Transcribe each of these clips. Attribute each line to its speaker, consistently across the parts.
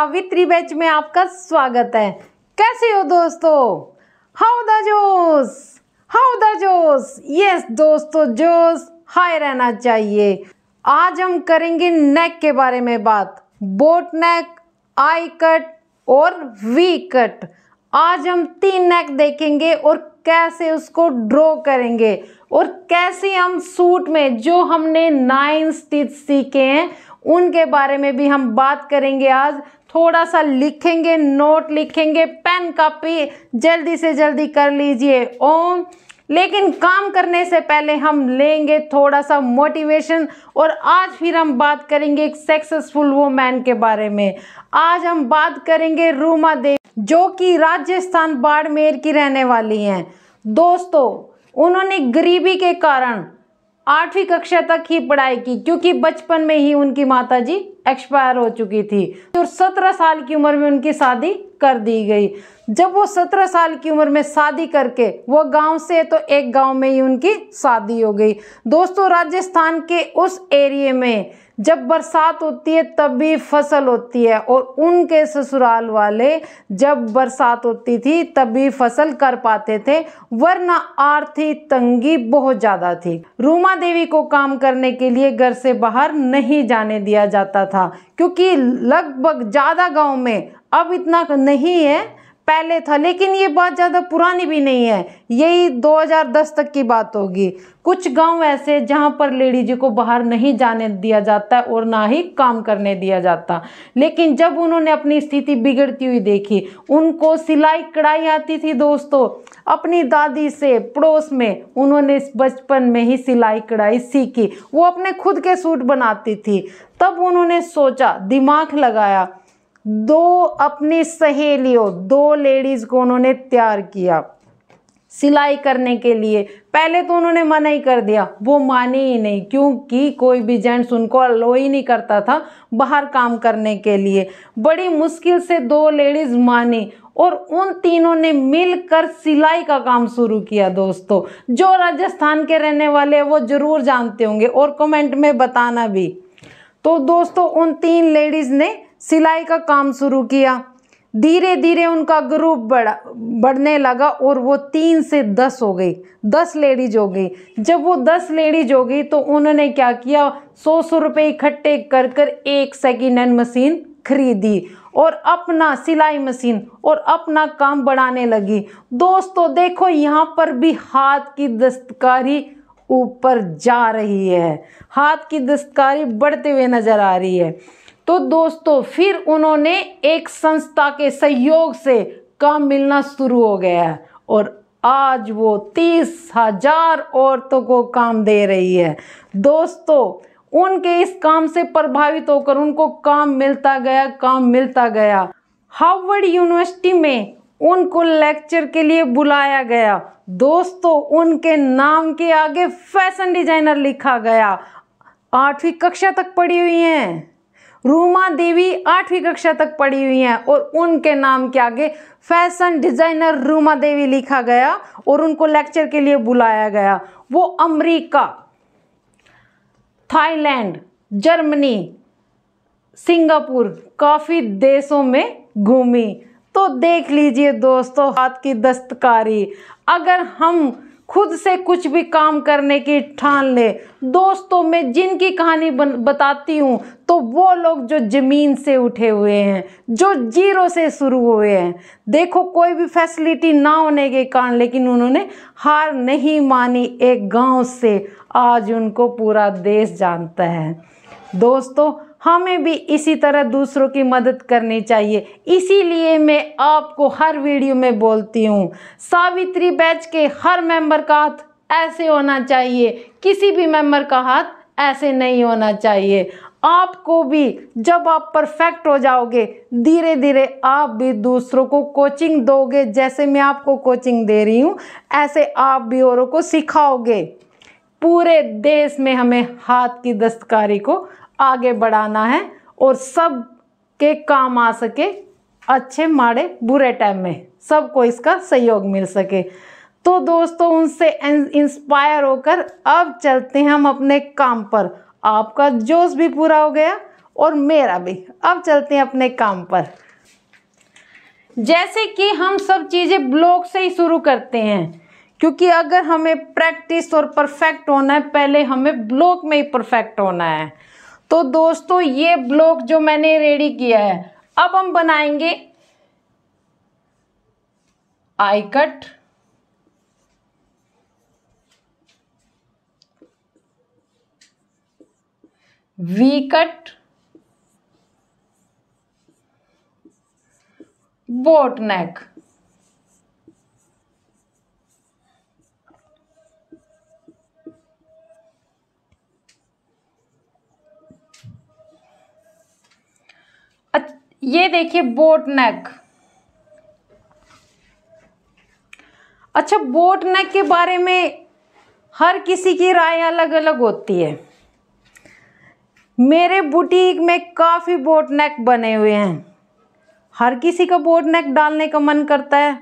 Speaker 1: Savitri batch में आपका स्वागत है कैसे हो दोस्तों हाउ द जोश हाउ द जोश यस दोस्तों जोश हाई रहना चाहिए आज हम करेंगे नेक के बारे में बात बोट नेक आई कट और वी कट आज हम तीन नेक देखेंगे और कैसे उसको ड्रॉ करेंगे और कैसे हम सूट में जो हमने नाइन स्टिच सीखे हैं उनके बारे में भी हम बात करेंगे आज थोड़ा सा लिखेंगे नोट लिखेंगे पेन कॉपी जल्दी से जल्दी कर लीजिए ओम लेकिन काम करने से पहले हम लेंगे थोड़ा सा मोटिवेशन और आज फिर हम बात करेंगे एक सक्सेसफुल वुमैन के बारे में आज हम बात करेंगे रूमा देव जो कि राजस्थान बाड़मेर की रहने वाली हैं दोस्तों उन्होंने गरीबी के कारण आठवीं कक्षा तक ही पढ़ाई की क्योंकि बचपन में ही उनकी माताजी एक्सपायर हो चुकी थी और सत्रह साल की उम्र में उनकी शादी कर दी गई जब वो सत्रह साल की उम्र में शादी करके वो गांव से तो एक गांव में ही उनकी शादी हो गई दोस्तों राजस्थान के उस एरिए में जब बरसात होती है तब भी फसल होती है और उनके ससुराल वाले जब बरसात होती थी तब भी फसल कर पाते थे वरना आर्थिक तंगी बहुत ज़्यादा थी रूमा देवी को काम करने के लिए घर से बाहर नहीं जाने दिया जाता था क्योंकि लगभग ज़्यादा गांव में अब इतना नहीं है पहले था लेकिन ये बात ज़्यादा पुरानी भी नहीं है यही 2010 तक की बात होगी कुछ गांव ऐसे जहां पर लेडीजी को बाहर नहीं जाने दिया जाता और ना ही काम करने दिया जाता लेकिन जब उन्होंने अपनी स्थिति बिगड़ती हुई देखी उनको सिलाई कढ़ाई आती थी दोस्तों अपनी दादी से पड़ोस में उन्होंने बचपन में ही सिलाई कढ़ाई सीखी वो अपने खुद के सूट बनाती थी तब उन्होंने सोचा दिमाग लगाया दो अपनी सहेलियों दो लेडीज़ को उन्होंने तैयार किया सिलाई करने के लिए पहले तो उन्होंने मना ही कर दिया वो माने ही नहीं क्योंकि कोई भी जेंट्स उनको अलो ही नहीं करता था बाहर काम करने के लिए बड़ी मुश्किल से दो लेडीज़ मानी और उन तीनों ने मिलकर सिलाई का काम शुरू किया दोस्तों जो राजस्थान के रहने वाले हैं वो ज़रूर जानते होंगे और कमेंट में बताना भी तो दोस्तों उन तीन लेडीज़ ने सिलाई का काम शुरू किया धीरे धीरे उनका ग्रुप बढ़ा बढ़ने लगा और वो तीन से दस हो गई दस लेडीज हो गई जब वो दस लेडीज हो गई तो उन्होंने क्या किया सौ सौ रुपये इकट्ठे कर कर एक सेकेंड हैंड मशीन खरीदी और अपना सिलाई मशीन और अपना काम बढ़ाने लगी दोस्तों देखो यहाँ पर भी हाथ की दस्तकारी ऊपर जा रही है हाथ की दस्तकारी बढ़ते हुए नज़र आ रही है तो दोस्तों फिर उन्होंने एक संस्था के सहयोग से काम मिलना शुरू हो गया है और आज वो तीस हजार औरतों को काम दे रही है दोस्तों उनके इस काम से प्रभावित होकर उनको काम मिलता गया काम मिलता गया हार्वर्ड यूनिवर्सिटी में उनको लेक्चर के लिए बुलाया गया दोस्तों उनके नाम के आगे फैशन डिजाइनर लिखा गया आठवीं कक्षा तक पढ़ी हुई हैं रूमा देवी आठवीं कक्षा तक पढ़ी हुई हैं और उनके नाम के आगे फैशन डिजाइनर रूमा देवी लिखा गया और उनको लेक्चर के लिए बुलाया गया वो अमेरिका थाईलैंड जर्मनी सिंगापुर काफ़ी देशों में घूमी तो देख लीजिए दोस्तों हाथ की दस्तकारी अगर हम खुद से कुछ भी काम करने की ठान ले दोस्तों मैं जिनकी कहानी बताती हूँ तो वो लोग जो ज़मीन से उठे हुए हैं जो जीरो से शुरू हुए हैं देखो कोई भी फैसिलिटी ना होने के कारण लेकिन उन्होंने हार नहीं मानी एक गांव से आज उनको पूरा देश जानता है दोस्तों हमें भी इसी तरह दूसरों की मदद करनी चाहिए इसीलिए मैं आपको हर वीडियो में बोलती हूँ सावित्री बैच के हर मेंबर का हाथ ऐसे होना चाहिए किसी भी मेंबर का हाथ ऐसे नहीं होना चाहिए आपको भी जब आप परफेक्ट हो जाओगे धीरे धीरे आप भी दूसरों को कोचिंग दोगे जैसे मैं आपको कोचिंग दे रही हूँ ऐसे आप भी औरों को सिखाओगे पूरे देश में हमें हाथ की दस्तकारी को आगे बढ़ाना है और सब के काम आ सके अच्छे माड़े बुरे टाइम में सबको इसका सहयोग मिल सके तो दोस्तों उनसे इंस्पायर होकर अब चलते हैं हम अपने काम पर आपका जोश भी पूरा हो गया और मेरा भी अब चलते हैं अपने काम पर जैसे कि हम सब चीज़ें ब्लॉग से ही शुरू करते हैं क्योंकि अगर हमें प्रैक्टिस और परफेक्ट होना है पहले हमें ब्लॉक में ही परफेक्ट होना है तो दोस्तों ये ब्लॉक जो मैंने रेडी किया है अब हम बनाएंगे I cut V cut boat neck ये देखिए बोट नेक अच्छा बोट नेक के बारे में हर किसी की राय अलग अलग होती है मेरे बुटीक में काफ़ी बोट नेक बने हुए हैं हर किसी का बोट नेक डालने का मन करता है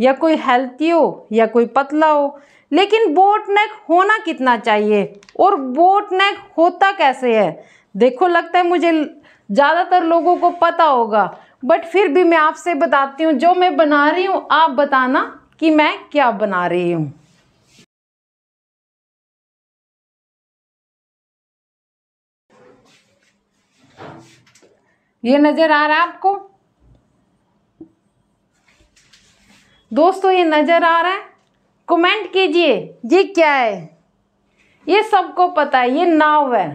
Speaker 1: या कोई हेल्थी हो या कोई पतला हो लेकिन बोट नेक होना कितना चाहिए और बोट नेक होता कैसे है देखो लगता है मुझे ज़्यादातर लोगों को पता होगा बट फिर भी मैं आपसे बताती हूँ जो मैं बना रही हूँ आप बताना कि मैं क्या बना रही हूँ ये नज़र आ रहा है आपको दोस्तों ये नज़र आ रहा है कमेंट कीजिए जी क्या है ये सबको पता है ये नाव है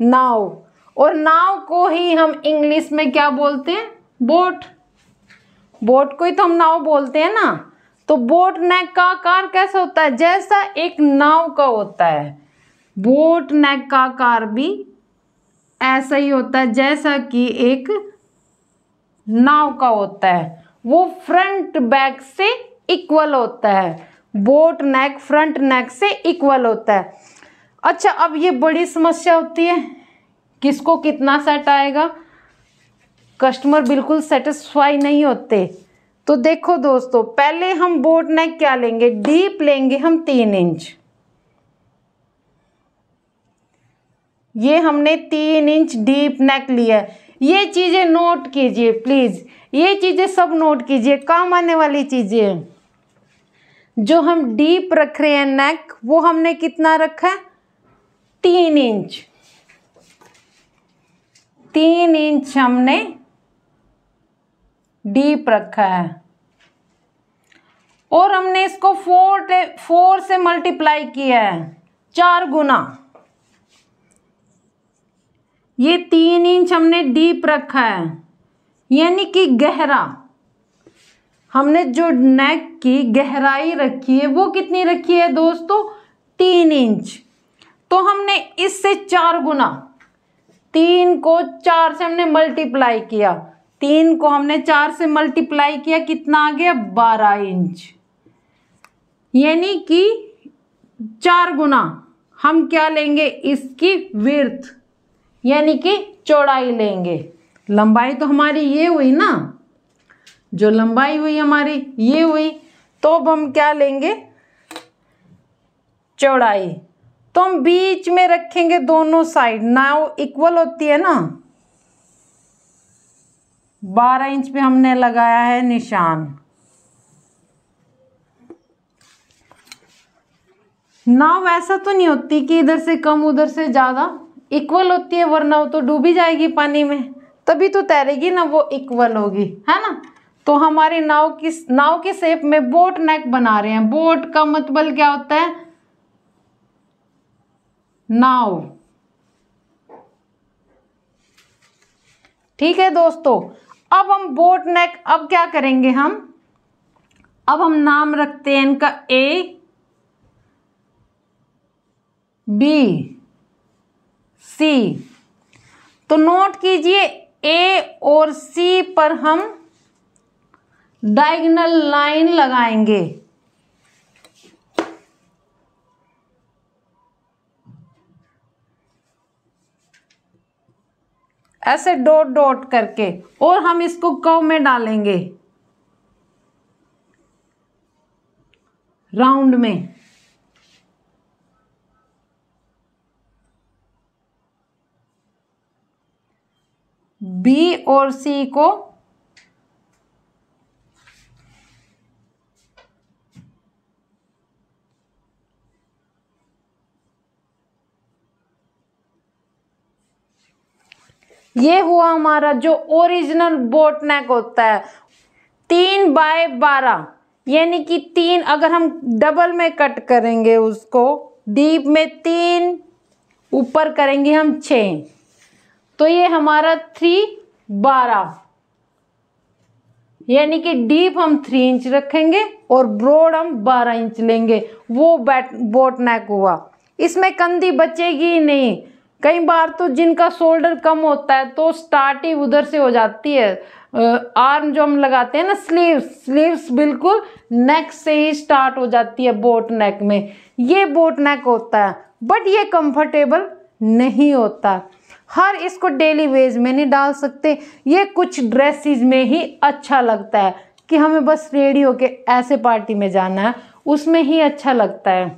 Speaker 1: नाव और नाव को ही हम इंग्लिश में क्या बोलते हैं बोट बोट को ही तो हम नाव बोलते हैं ना तो बोट नेक का आकार कैसा होता है जैसा एक नाव का होता है बोट नेक का आकार भी ऐसा ही होता है जैसा कि एक नाव का होता है वो फ्रंट बैक से इक्वल होता है बोट नेक फ्रंट नेक से इक्वल होता है अच्छा अब ये बड़ी समस्या होती है किसको कितना सेट आएगा कस्टमर बिल्कुल सेटिस्फाई नहीं होते तो देखो दोस्तों पहले हम बोट नेक क्या लेंगे डीप लेंगे हम तीन इंच ये हमने तीन इंच डीप नेक लिया ये चीज़ें नोट कीजिए प्लीज़ ये चीज़ें सब नोट कीजिए काम आने वाली चीज़ें जो हम डीप रख रहे हैं नेक वो हमने कितना रखा है तीन इंच तीन इंच हमने डीप रखा है और हमने इसको फोर फोर से मल्टीप्लाई किया है चार गुना ये तीन इंच हमने डीप रखा है यानी कि गहरा हमने जो नेक की गहराई रखी है वो कितनी रखी है दोस्तों तीन इंच तो हमने इससे चार गुना तीन को चार से हमने मल्टीप्लाई किया तीन को हमने चार से मल्टीप्लाई किया कितना आ गया बारह इंच यानी कि चार गुना हम क्या लेंगे इसकी विर्थ यानी कि चौड़ाई लेंगे लंबाई तो हमारी ये हुई ना जो लंबाई हुई हमारी ये हुई तो अब हम क्या लेंगे चौड़ाई तो हम बीच में रखेंगे दोनों साइड नाव इक्वल होती है ना बारह इंच पे हमने लगाया है निशान नाव ऐसा तो नहीं होती कि इधर से कम उधर से ज़्यादा इक्वल होती है वरना वो तो डूबी जाएगी पानी में तभी तो तैरेगी ना वो इक्वल होगी है ना तो हमारी नाव की नाव के शेप में बोट नेक बना रहे हैं बोट का मतलब क्या होता है नाउ ठीक है दोस्तों अब हम बोट नेक अब क्या करेंगे हम अब हम नाम रखते हैं इनका ए बी सी तो नोट कीजिए ए और सी पर हम डायगनल लाइन लगाएंगे ऐसे डॉट डॉट करके और हम इसको कव में डालेंगे राउंड में बी और सी को ये हुआ हमारा जो ओरिजिनल बोट नेक होता है तीन बाय बारह यानी कि तीन अगर हम डबल में कट करेंगे उसको डीप में तीन ऊपर करेंगे हम छ तो ये हमारा थ्री बारह यानी कि डीप हम थ्री इंच रखेंगे और ब्रॉड हम बारह इंच लेंगे वो बैट बोट नेक हुआ इसमें कंधी बचेगी ही नहीं कई बार तो जिनका शोल्डर कम होता है तो स्टार्ट ही उधर से हो जाती है आर्म जो हम लगाते हैं ना स्लीव्स स्लीव्स बिल्कुल नेक से ही स्टार्ट हो जाती है बोट नेक में ये बोट नेक होता है बट ये कंफर्टेबल नहीं होता हर इसको डेली वेज में नहीं डाल सकते ये कुछ ड्रेसिस में ही अच्छा लगता है कि हमें बस रेडी होके ऐसे पार्टी में जाना है उसमें ही अच्छा लगता है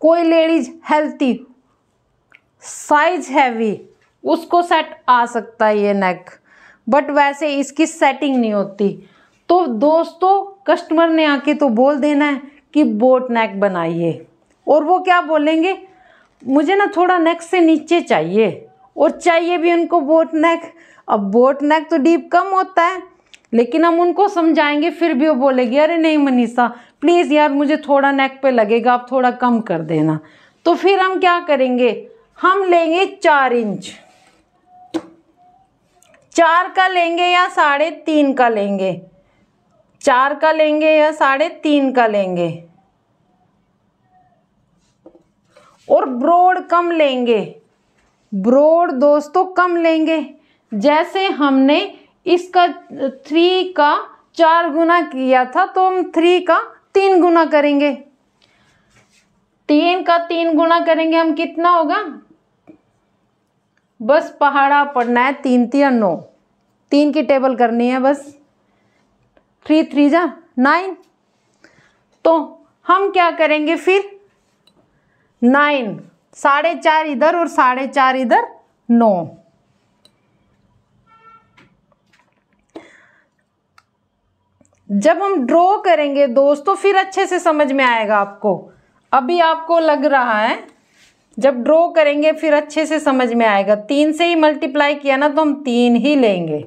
Speaker 1: कोई लेडीज हेल्थी साइज हैवी उसको सेट आ सकता है ये नेक बट वैसे इसकी सेटिंग नहीं होती तो दोस्तों कस्टमर ने आके तो बोल देना है कि बोट नेक बनाइए और वो क्या बोलेंगे मुझे ना थोड़ा नेक से नीचे चाहिए और चाहिए भी उनको बोट नेक अब बोट नेक तो डीप कम होता है लेकिन हम उनको समझाएंगे फिर भी वो बोलेंगे अरे नहीं मनीषा प्लीज़ यार मुझे थोड़ा नेक पे लगेगा आप थोड़ा कम कर देना तो फिर हम क्या करेंगे हम लेंगे चार इंच चार का लेंगे या साढ़े तीन का लेंगे चार का लेंगे या साढ़े तीन का लेंगे और ब्रोड कम लेंगे ब्रोड दोस्तों कम लेंगे जैसे हमने इसका थ्री का चार गुना किया था तो हम थ्री का तीन गुना करेंगे तीन का तीन गुना करेंगे हम कितना होगा बस पहाड़ा पढ़ना है तीन तीन नौ तीन की टेबल करनी है बस थ्री थ्री जा नाइन तो हम क्या करेंगे फिर नाइन साढ़े चार इधर और साढ़े चार इधर नौ जब हम ड्रॉ करेंगे दोस्तों तो फिर अच्छे से समझ में आएगा आपको अभी आपको लग रहा है जब ड्रॉ करेंगे फिर अच्छे से समझ में आएगा तीन से ही मल्टीप्लाई किया ना तो हम तीन ही लेंगे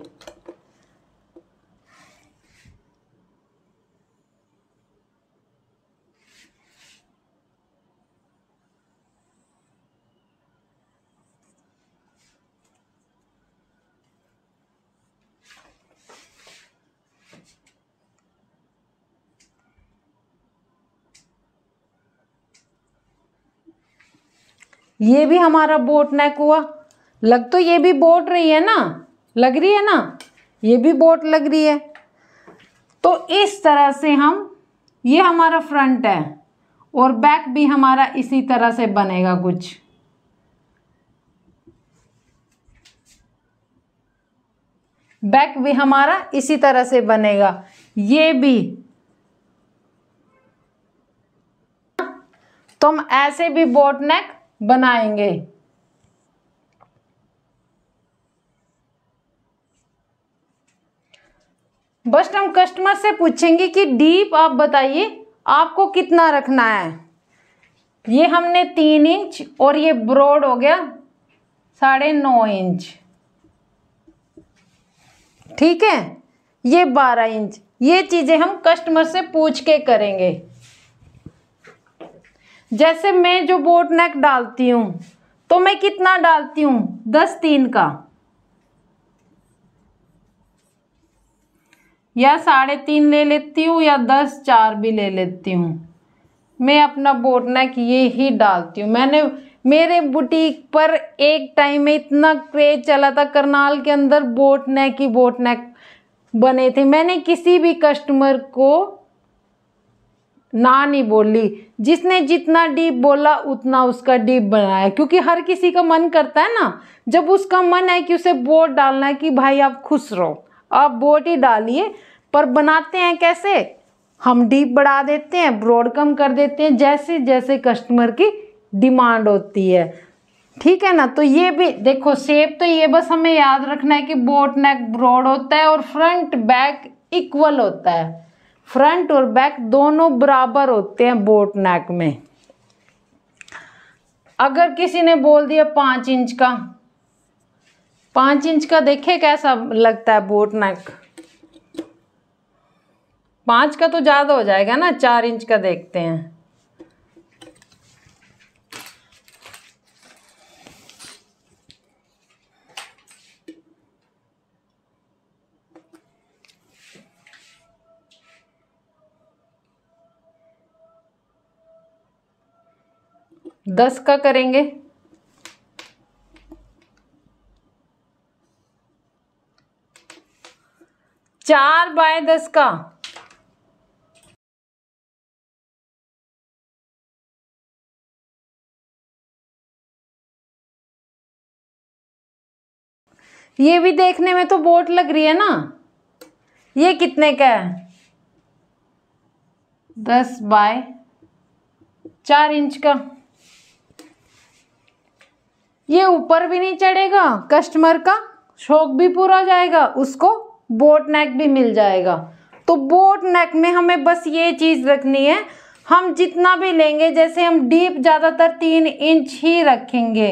Speaker 1: ये भी हमारा बोट नेक हुआ लग तो ये भी बोट रही है ना लग रही है ना ये भी बोट लग रही है तो इस तरह से हम ये हमारा फ्रंट है और बैक भी हमारा इसी तरह से बनेगा कुछ बैक भी हमारा इसी तरह से बनेगा ये भी तो हम ऐसे भी बोट नेक बनाएंगे बस हम कस्टमर से पूछेंगे कि डीप आप बताइए आपको कितना रखना है ये हमने तीन इंच और ये ब्रॉड हो गया साढ़े नौ इंच ठीक है ये बारह इंच ये चीज़ें हम कस्टमर से पूछ के करेंगे जैसे मैं जो बोट नेक डालती हूँ तो मैं कितना डालती हूँ दस तीन का या साढ़े तीन ले लेती हूँ या दस चार भी ले लेती हूँ मैं अपना बोट नेक ये ही डालती हूँ मैंने मेरे बुटीक पर एक टाइम में इतना क्रेज चला था करनाल के अंदर बोट नेक ही बोट नेक बने थे मैंने किसी भी कस्टमर को ना नहीं बोली जिसने जितना डीप बोला उतना उसका डीप बनाया क्योंकि हर किसी का मन करता है ना जब उसका मन है कि उसे बोट डालना है कि भाई आप खुश रहो आप बोट ही डालिए पर बनाते हैं कैसे हम डीप बढ़ा देते हैं ब्रॉड कम कर देते हैं जैसे जैसे कस्टमर की डिमांड होती है ठीक है ना तो ये भी देखो सेप तो ये बस हमें याद रखना है कि बोट नेक ब्रॉड होता है और फ्रंट बैक इक्वल होता है फ्रंट और बैक दोनों बराबर होते हैं बोट नेक में अगर किसी ने बोल दिया पाँच इंच का पाँच इंच का देखे कैसा लगता है बोट नेक पाँच का तो ज़्यादा हो जाएगा ना चार इंच का देखते हैं दस का करेंगे चार बाय दस का ये भी देखने में तो बोट लग रही है ना ये कितने का है दस बाय चार इंच का ये ऊपर भी नहीं चढ़ेगा कस्टमर का शौक भी पूरा हो जाएगा उसको बोट नेक भी मिल जाएगा तो बोट नेक में हमें बस ये चीज़ रखनी है हम जितना भी लेंगे जैसे हम डीप ज़्यादातर तीन इंच ही रखेंगे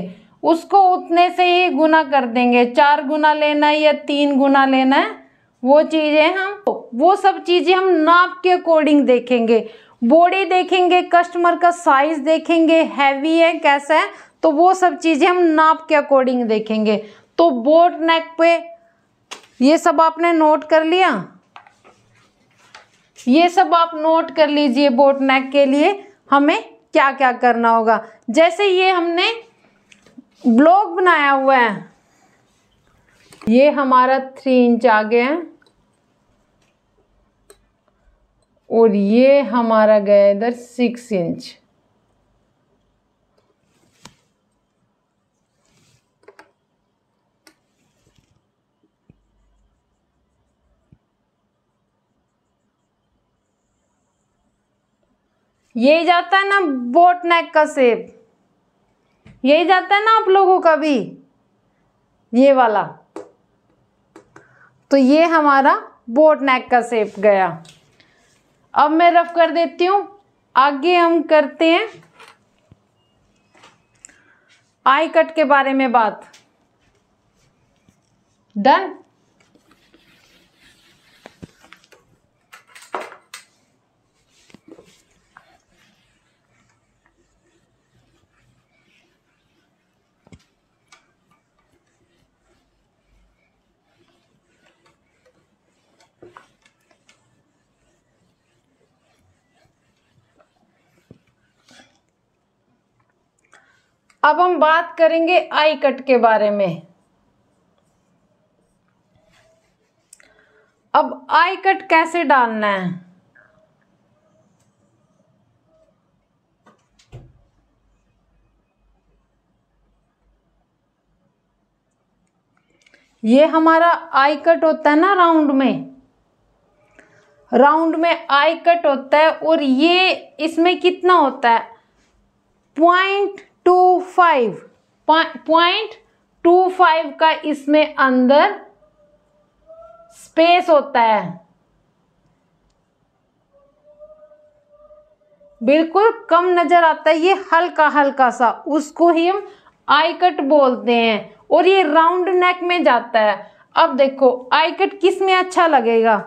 Speaker 1: उसको उतने से ही गुना कर देंगे चार गुना लेना है या तीन गुना लेना है वो चीज़ें हम वो सब चीज़ें हम नाप के अकॉर्डिंग देखेंगे बॉडी देखेंगे कस्टमर का साइज़ देखेंगे हैवी है कैसा है तो वो सब चीज़ें हम नाप के अकॉर्डिंग देखेंगे तो बोट नेक पे ये सब आपने नोट कर लिया ये सब आप नोट कर लीजिए बोट नेक के लिए हमें क्या क्या करना होगा जैसे ये हमने ब्लॉक बनाया हुआ है ये हमारा थ्री इंच आगे है और ये हमारा गया इधर सिक्स इंच यही जाता है ना बोट नेक का सेब यही जाता है ना आप लोगों का भी ये वाला तो ये हमारा बोट नेक का सेप गया अब मैं रफ कर देती हूँ आगे हम करते हैं आई कट के बारे में बात डन अब हम बात करेंगे आई कट के बारे में अब आई कट कैसे डालना है ये हमारा आई कट होता है ना राउंड में राउंड में आई कट होता है और ये इसमें कितना होता है point two five point two five का इसमें अंदर स्पेस होता है बिल्कुल कम नज़र आता है ये हल्का हल्का सा उसको ही हम आई कट बोलते हैं और ये राउंड नेक में जाता है अब देखो आई कट किस में अच्छा लगेगा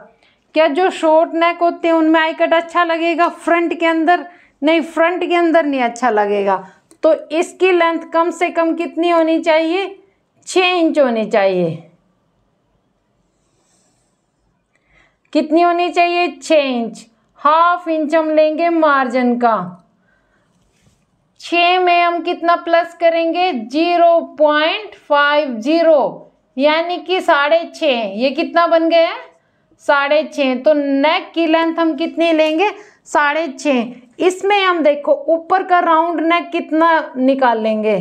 Speaker 1: क्या जो शॉर्ट नेक होते हैं उनमें आई कट अच्छा लगेगा फ्रंट के अंदर नहीं फ्रंट के अंदर नहीं अच्छा लगेगा तो इसकी लेंथ कम से कम कितनी होनी चाहिए छ इंच होनी चाहिए कितनी होनी चाहिए छ इंच हाफ इंच हम लेंगे मार्जिन का छ में हम कितना प्लस करेंगे जीरो पॉइंट फाइव जीरो यानी कि साढ़े छ ये कितना बन गया है साढ़े छ तो नेक की लेंथ हम कितनी लेंगे साढ़े छ इसमें हम देखो ऊपर का राउंड नेक कितना निकालेंगे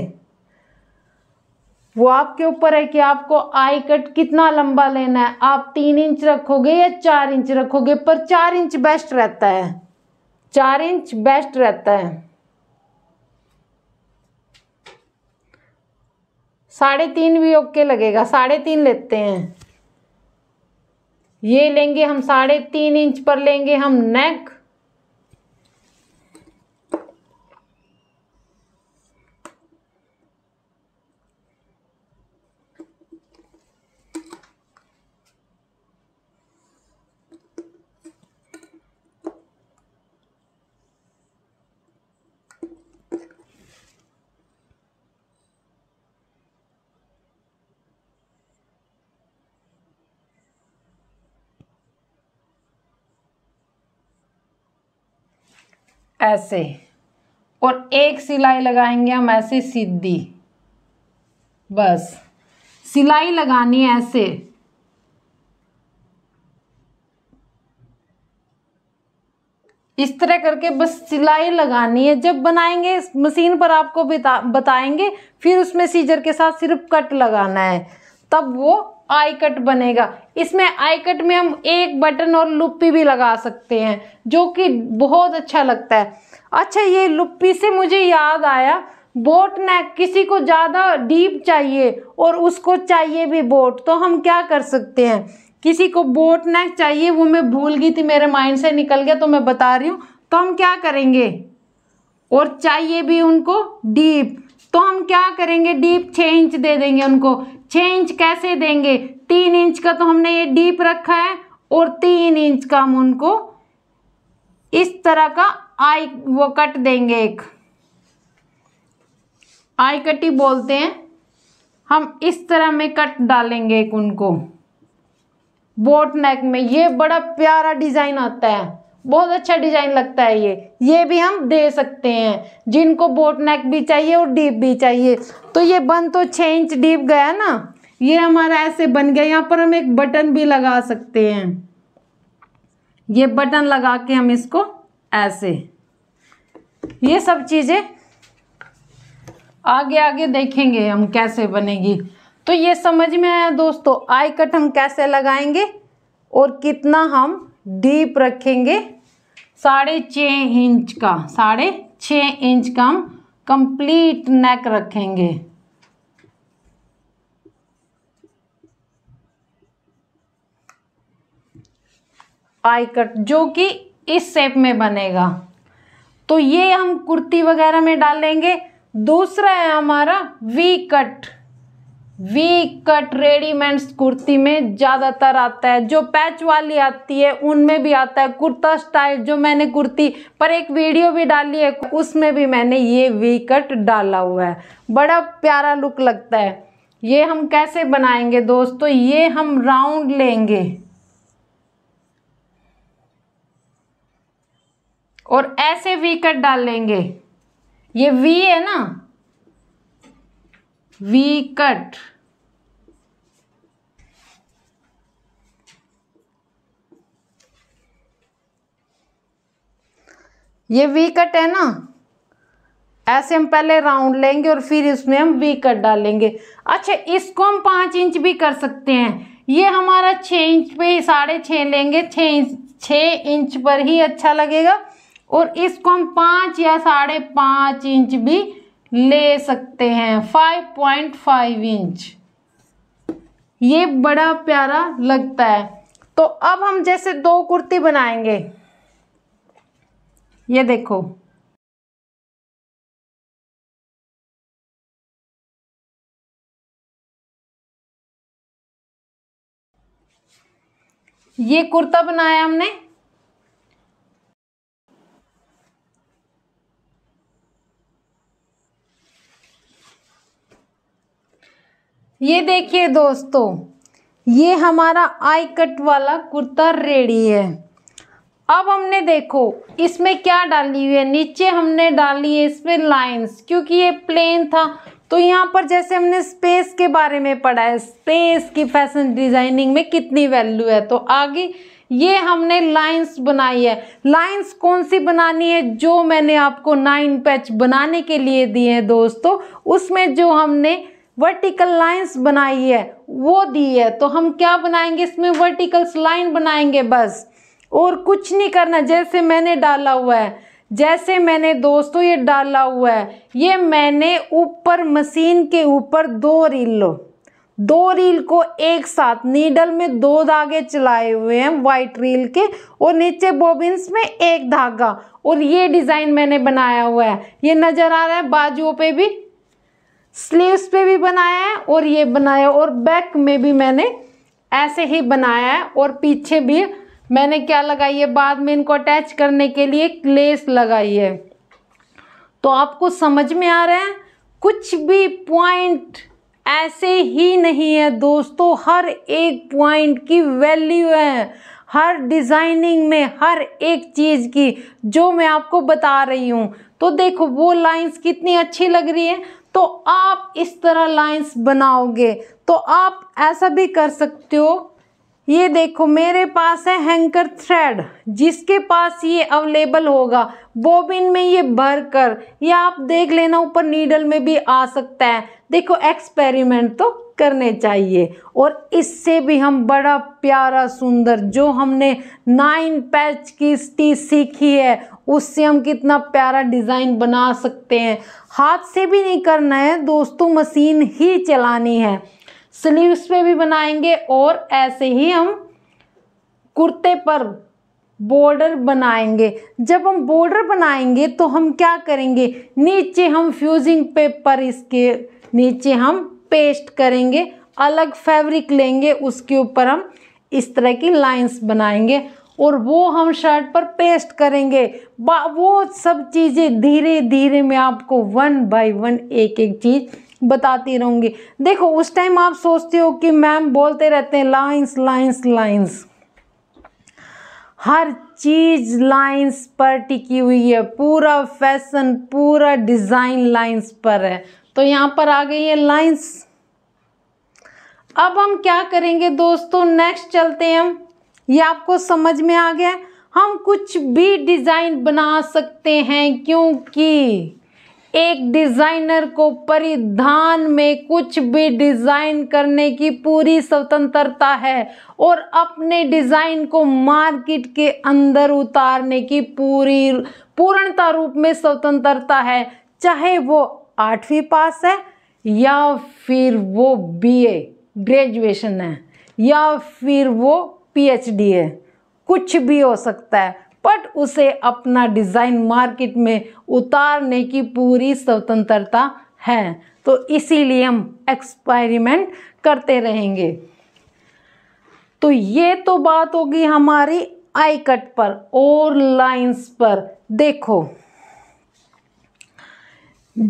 Speaker 1: वो आपके ऊपर है कि आपको आई कट कितना लंबा लेना है आप तीन इंच रखोगे या चार इंच रखोगे पर चार इंच बेस्ट रहता है चार इंच बेस्ट रहता है साढ़े तीन भी ओके लगेगा साढ़े तीन लेते हैं ये लेंगे हम साढ़े तीन इंच पर लेंगे हम नेक ऐसे और एक सिलाई लगाएंगे हम ऐसे सीधी बस सिलाई लगानी है ऐसे इस तरह करके बस सिलाई लगानी है जब बनाएंगे मशीन पर आपको बता बताएंगे फिर उसमें सीजर के साथ सिर्फ कट लगाना है तब वो आई कट बनेगा इसमें आई कट में हम एक बटन और लुप्पी भी लगा सकते हैं जो कि बहुत अच्छा लगता है अच्छा ये लुप्पी से मुझे याद आया बोट नेक किसी को ज़्यादा डीप चाहिए और उसको चाहिए भी बोट तो हम क्या कर सकते हैं किसी को बोट नेक चाहिए वो मैं भूल गई थी मेरे माइंड से निकल गया तो मैं बता रही हूँ तो हम क्या करेंगे और चाहिए भी उनको डीप तो हम क्या करेंगे डीप छः इंच दे देंगे उनको छः इंच कैसे देंगे तीन इंच का तो हमने ये डीप रखा है और तीन इंच का हम उनको इस तरह का आई वो कट देंगे एक आई कटी बोलते हैं हम इस तरह में कट डालेंगे एक उनको बोट नेक में ये बड़ा प्यारा डिज़ाइन आता है बहुत अच्छा डिजाइन लगता है ये ये भी हम दे सकते हैं जिनको बोट नेक भी चाहिए और डीप भी चाहिए तो ये बन तो छः इंच डीप गया ना ये हमारा ऐसे बन गया यहाँ पर हम एक बटन भी लगा सकते हैं ये बटन लगा के हम इसको ऐसे ये सब चीज़ें आगे आगे देखेंगे हम कैसे बनेगी तो ये समझ में आया दोस्तों आई कट हम कैसे लगाएंगे और कितना हम डीप रखेंगे साढ़े छः इंच का साढ़े छः इंच का हम कंप्लीट नेक रखेंगे आई कट जो कि इस शेप में बनेगा तो ये हम कुर्ती वगैरह में डालेंगे दूसरा है हमारा V cut V cut readymades kurti में ज़्यादातर आता है जो पैच वाली आती है उनमें भी आता है कुर्ता स्टाइल जो मैंने कुर्ती पर एक वीडियो भी डाली है उसमें भी मैंने ये वी कट डाला हुआ है बड़ा प्यारा लुक लगता है ये हम कैसे बनाएंगे दोस्तों ये हम राउंड लेंगे और ऐसे वी कट डालेंगे ये वी है ना वी कट ये वी कट है ना ऐसे हम पहले राउंड लेंगे और फिर इसमें हम वी कट डालेंगे अच्छा इसको हम पाँच इंच भी कर सकते हैं ये हमारा छः इंच पे साढ़े छः लेंगे छः इंच छः इंच पर ही अच्छा लगेगा और इसको हम पाँच या साढ़े पाँच इंच भी ले सकते हैं फाइव पॉइंट फाइव इंच ये बड़ा प्यारा लगता है तो अब हम जैसे दो कुर्ती बनाएंगे ये देखो ये कुर्ता बनाया हमने ये देखिए दोस्तों ये हमारा आई कट वाला कुर्ता रेडी है अब हमने देखो इसमें क्या डाली हुई है नीचे हमने डाली है इसमें लाइंस क्योंकि ये प्लेन था तो यहाँ पर जैसे हमने स्पेस के बारे में पढ़ा है स्पेस की फैशन डिजाइनिंग में कितनी वैल्यू है तो आगे ये हमने लाइंस बनाई है लाइंस कौन सी बनानी है जो मैंने आपको नाइन पैच बनाने के लिए दिए हैं दोस्तों उसमें जो हमने वर्टिकल लाइंस बनाई है वो दी है तो हम क्या बनाएंगे इसमें वर्टिकल्स लाइन बनाएंगे बस और कुछ नहीं करना जैसे मैंने डाला हुआ है जैसे मैंने दोस्तों ये डाला हुआ है ये मैंने ऊपर मशीन के ऊपर दो रील लो दो रील को एक साथ नीडल में दो धागे चलाए हुए हैं वाइट रील के और नीचे बॉबिन्स में एक धागा और ये डिज़ाइन मैंने बनाया हुआ है ये नज़र आ रहा है बाजुओं पे भी स्लीव्स पे भी बनाया है और ये बनाया और बैक में भी मैंने ऐसे ही बनाया है और पीछे भी मैंने क्या लगाई है बाद में इनको अटैच करने के लिए लेस लगाई है तो आपको समझ में आ रहा है कुछ भी पॉइंट ऐसे ही नहीं है दोस्तों हर एक पॉइंट की वैल्यू है हर डिज़ाइनिंग में हर एक चीज़ की जो मैं आपको बता रही हूँ तो देखो वो लाइंस कितनी अच्छी लग रही है तो आप इस तरह लाइंस बनाओगे तो आप ऐसा भी कर सकते हो ये देखो मेरे पास है हैंकर थ्रेड जिसके पास ये अवेलेबल होगा बोबिन में ये भर कर या आप देख लेना ऊपर नीडल में भी आ सकता है देखो एक्सपेरिमेंट तो करने चाहिए और इससे भी हम बड़ा प्यारा सुंदर जो हमने नाइन पैच की स्टीच सीखी है उससे हम कितना प्यारा डिज़ाइन बना सकते हैं हाथ से भी नहीं करना है दोस्तों मशीन ही चलानी है स्लीव्स पे भी बनाएंगे और ऐसे ही हम कुर्ते पर बॉर्डर बनाएंगे जब हम बॉर्डर बनाएंगे तो हम क्या करेंगे नीचे हम फ्यूजिंग पेपर इसके नीचे हम पेस्ट करेंगे अलग फैब्रिक लेंगे उसके ऊपर हम इस तरह की लाइंस बनाएंगे और वो हम शर्ट पर पेस्ट करेंगे वो सब चीज़ें धीरे धीरे में आपको वन बाय वन एक एक चीज़ बताती रहूँगी देखो उस टाइम आप सोचते हो कि मैम बोलते रहते हैं लाइन्स लाइन्स लाइन्स हर चीज़ लाइंस पर टिकी हुई है पूरा फैशन पूरा डिज़ाइन लाइंस पर है तो यहाँ पर आ गई है लाइंस अब हम क्या करेंगे दोस्तों नेक्स्ट चलते हैं हम ये आपको समझ में आ गया हम कुछ भी डिज़ाइन बना सकते हैं क्योंकि एक डिज़ाइनर को परिधान में कुछ भी डिज़ाइन करने की पूरी स्वतंत्रता है और अपने डिज़ाइन को मार्केट के अंदर उतारने की पूरी पूर्णता रूप में स्वतंत्रता है चाहे वो आठवीं पास है या फिर वो बीए ग्रेजुएशन है या फिर वो पीएचडी है कुछ भी हो सकता है बट उसे अपना डिज़ाइन मार्केट में उतारने की पूरी स्वतंत्रता है तो इसीलिए हम एक्सपेरिमेंट करते रहेंगे तो ये तो बात होगी हमारी आई कट पर और लाइंस पर देखो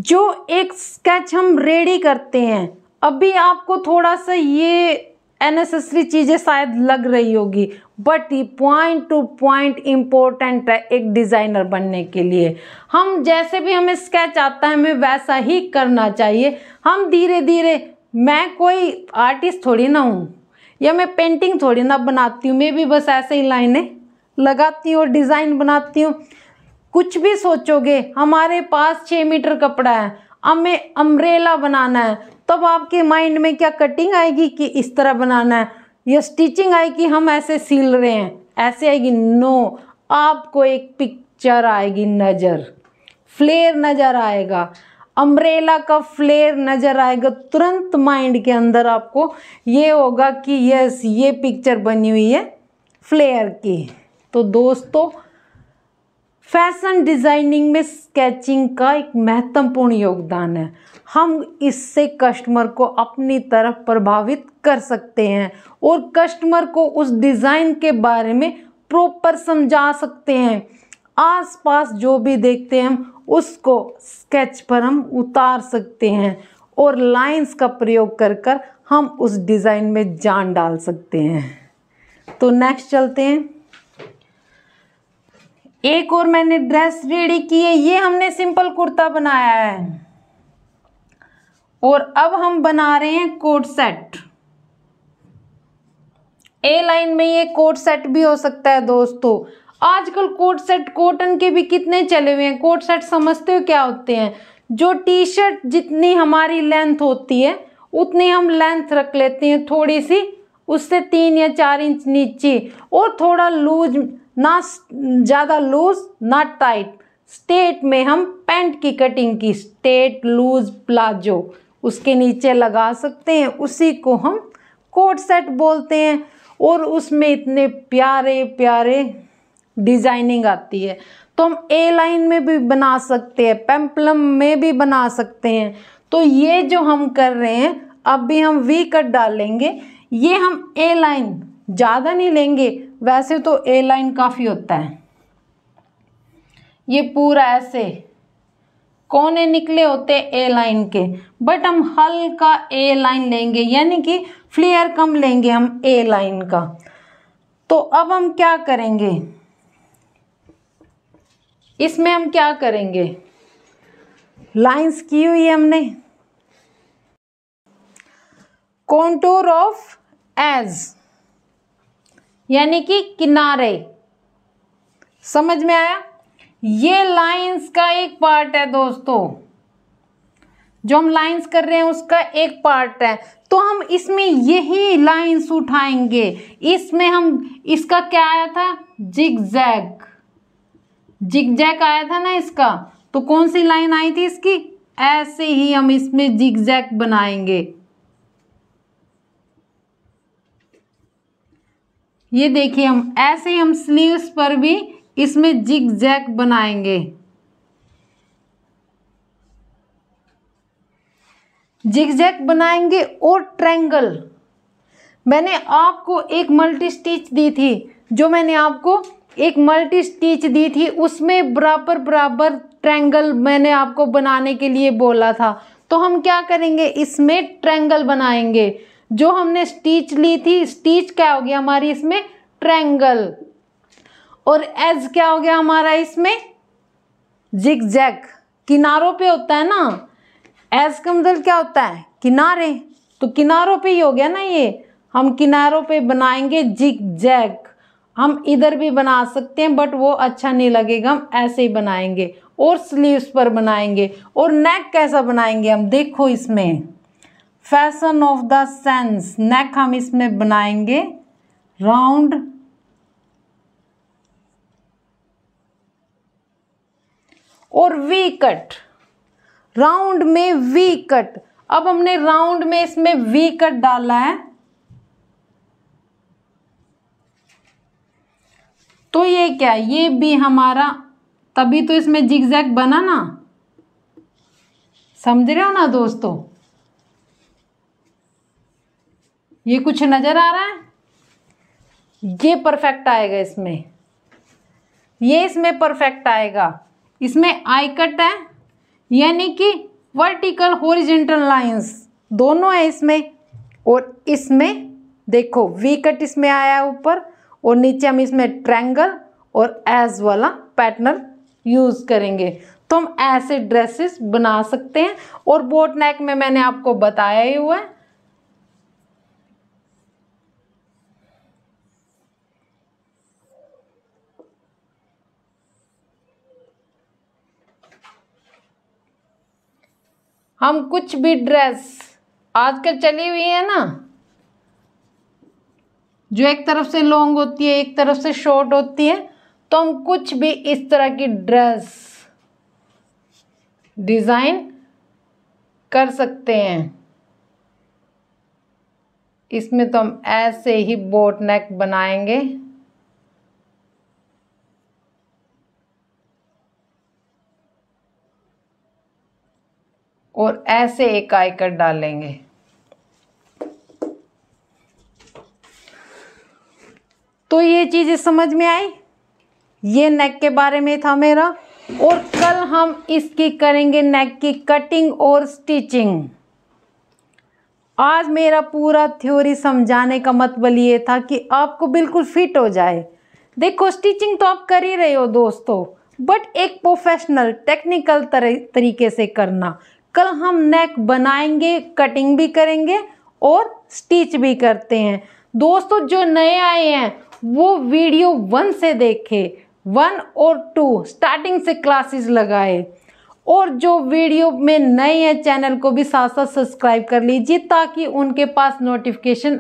Speaker 1: जो एक स्केच हम रेडी करते हैं अभी आपको थोड़ा सा ये अननेसेसरी चीज़ें शायद लग रही होगी बट ये पॉइंट टू पॉइंट इम्पोर्टेंट है एक डिज़ाइनर बनने के लिए हम जैसे भी हमें स्केच आता है हमें वैसा ही करना चाहिए हम धीरे धीरे मैं कोई आर्टिस्ट थोड़ी ना हूँ या मैं पेंटिंग थोड़ी ना बनाती हूँ मैं भी बस ऐसे ही लाइनें लगाती हूँ और डिज़ाइन बनाती हूँ कुछ भी सोचोगे हमारे पास छः मीटर कपड़ा है हमें अम्ब्रेला बनाना है तब आपके माइंड में क्या कटिंग आएगी कि इस तरह बनाना है या स्टिचिंग आएगी हम ऐसे सिल रहे हैं ऐसे आएगी नो आपको एक पिक्चर आएगी नज़र फ्लेयर नज़र आएगा अम्ब्रेला का फ्लेयर नज़र आएगा तुरंत माइंड के अंदर आपको ये होगा कि यस ये पिक्चर बनी हुई है फ्लेयर की तो दोस्तों फैशन डिज़ाइनिंग में स्केचिंग का एक महत्वपूर्ण योगदान है हम इससे कस्टमर को अपनी तरफ प्रभावित कर सकते हैं और कस्टमर को उस डिज़ाइन के बारे में प्रॉपर समझा सकते हैं आसपास जो भी देखते हैं हम उसको स्केच पर हम उतार सकते हैं और लाइंस का प्रयोग कर कर हम उस डिज़ाइन में जान डाल सकते हैं तो नेक्स्ट चलते हैं एक और मैंने ड्रेस रेडी की है ये हमने सिंपल कुर्ता बनाया है और अब हम बना रहे हैं कोट सेट ए लाइन में ये कोट सेट भी हो सकता है दोस्तों आजकल कोट सेट कॉटन के भी कितने चले हुए हैं कोट सेट समझते हो क्या होते हैं जो टी शर्ट जितनी हमारी लेंथ होती है उतनी हम लेंथ रख लेते हैं थोड़ी सी उससे तीन या चार इंच नीचे और थोड़ा लूज ना ज़्यादा लूज ना टाइट स्टेट में हम पैंट की कटिंग की स्टेट लूज प्लाजो उसके नीचे लगा सकते हैं उसी को हम कोट सेट बोलते हैं और उसमें इतने प्यारे प्यारे डिजाइनिंग आती है तो हम ए लाइन में भी बना सकते हैं पेम्पलम में भी बना सकते हैं तो ये जो हम कर रहे हैं अब भी हम वी कट डालेंगे ये हम ए लाइन ज़्यादा नहीं लेंगे वैसे तो ए लाइन काफ़ी होता है ये पूरा ऐसे कोने निकले होते ए लाइन के बट हम हल्का ए लाइन लेंगे यानी कि फ्लेयर कम लेंगे हम ए लाइन का तो अब हम क्या करेंगे इसमें हम क्या करेंगे लाइंस की हुई हमने contour ऑफ एज यानी कि किनारे समझ में आया ये लाइंस का एक पार्ट है दोस्तों जो हम लाइंस कर रहे हैं उसका एक पार्ट है तो हम इसमें यही लाइंस उठाएंगे इसमें हम इसका क्या आया था जिग जैग जिग जैग आया था ना इसका तो कौन सी लाइन आई थी इसकी ऐसे ही हम इसमें जिगजैग बनाएंगे ये देखिए हम ऐसे ही हम स्लीव्स पर भी इसमें जिग जैक बनाएंगे जिग जैक बनाएंगे और ट्रैंगल मैंने आपको एक मल्टी स्टिच दी थी जो मैंने आपको एक मल्टी स्टिच दी थी उसमें बराबर बराबर ट्रैंगल मैंने आपको बनाने के लिए बोला था तो हम क्या करेंगे इसमें ट्रैंगल बनाएंगे जो हमने स्टीच ली थी स्टीच क्या हो गया हमारी इसमें ट्रैंगल और एज क्या हो गया हमारा इसमें जिग जैग किनारों पे होता है ना एज का मतलब क्या होता है किनारे तो किनारों पे ही हो गया ना ये हम किनारों पे बनाएंगे जिग जैग हम इधर भी बना सकते हैं बट वो अच्छा नहीं लगेगा हम ऐसे ही बनाएंगे और स्लीव्स पर बनाएंगे और नेक कैसा बनाएंगे हम देखो इसमें fashion of the sense neck हम इसमें बनाएंगे राउंड और वी कट राउंड में वी कट अब हमने राउंड में इसमें वी कट डाला है तो ये क्या ये भी हमारा तभी तो इसमें जिगजैग बना ना समझ रहे हो ना दोस्तों ये कुछ नज़र आ रहा है ये परफेक्ट आएगा इसमें ये इसमें परफेक्ट आएगा इसमें आई कट है यानी कि वर्टिकल होरिजेंटल लाइंस दोनों है इसमें और इसमें देखो वी कट इसमें आया है ऊपर और नीचे हम इसमें ट्रैंगल और एज वाला पैटर्न यूज़ करेंगे तो हम ऐसे ड्रेसेस बना सकते हैं और बोट नेक में मैंने आपको बताया ही हुआ है हम कुछ भी ड्रेस आजकल चली हुई है ना जो एक तरफ से लॉन्ग होती है एक तरफ से शॉर्ट होती है तो हम कुछ भी इस तरह की ड्रेस डिज़ाइन कर सकते हैं इसमें तो हम ऐसे ही बोट नेक बनाएंगे और ऐसे एक आयकट डालेंगे तो ये चीज़ें समझ में आई ये नेक के बारे में था मेरा और कल हम इसकी करेंगे नेक की कटिंग और स्टिचिंग आज मेरा पूरा थ्योरी समझाने का मतलब ये था कि आपको बिल्कुल फिट हो जाए देखो स्टिचिंग तो आप कर ही रहे हो दोस्तों बट एक प्रोफेशनल टेक्निकल तरीके से करना कल हम नेक बनाएंगे कटिंग भी करेंगे और स्टिच भी करते हैं दोस्तों जो नए आए हैं वो वीडियो वन से देखे वन और टू स्टार्टिंग से क्लासेस लगाए और जो वीडियो में नए हैं चैनल को भी साथ साथ सब्सक्राइब कर लीजिए ताकि उनके पास नोटिफिकेशन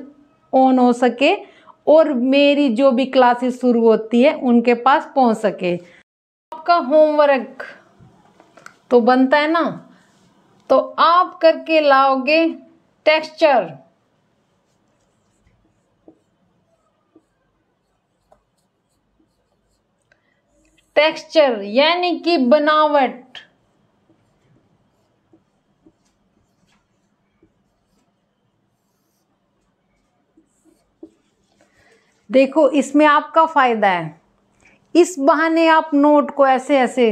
Speaker 1: ऑन हो सके और मेरी जो भी क्लासेस शुरू होती है उनके पास पहुंच सके आपका होमवर्क तो बनता है ना तो आप करके लाओगे टेक्सचर टेक्सचर यानी कि बनावट देखो इसमें आपका फ़ायदा है इस बहाने आप नोट को ऐसे ऐसे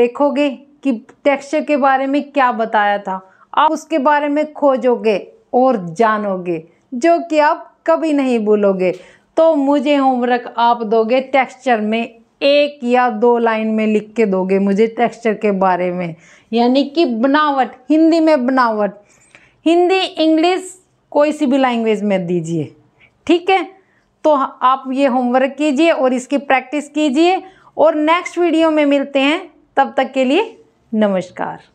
Speaker 1: देखोगे कि टेक्सचर के बारे में क्या बताया था आप उसके बारे में खोजोगे और जानोगे जो कि आप कभी नहीं भूलोगे तो मुझे होमवर्क आप दोगे टेक्सचर में एक या दो लाइन में लिख के दोगे मुझे टेक्सचर के बारे में यानी कि बनावट हिंदी में बनावट हिंदी इंग्लिश कोई सी भी लैंग्वेज में दीजिए ठीक है तो आप ये होमवर्क कीजिए और इसकी प्रैक्टिस कीजिए और नेक्स्ट वीडियो में मिलते हैं तब तक के लिए नमस्कार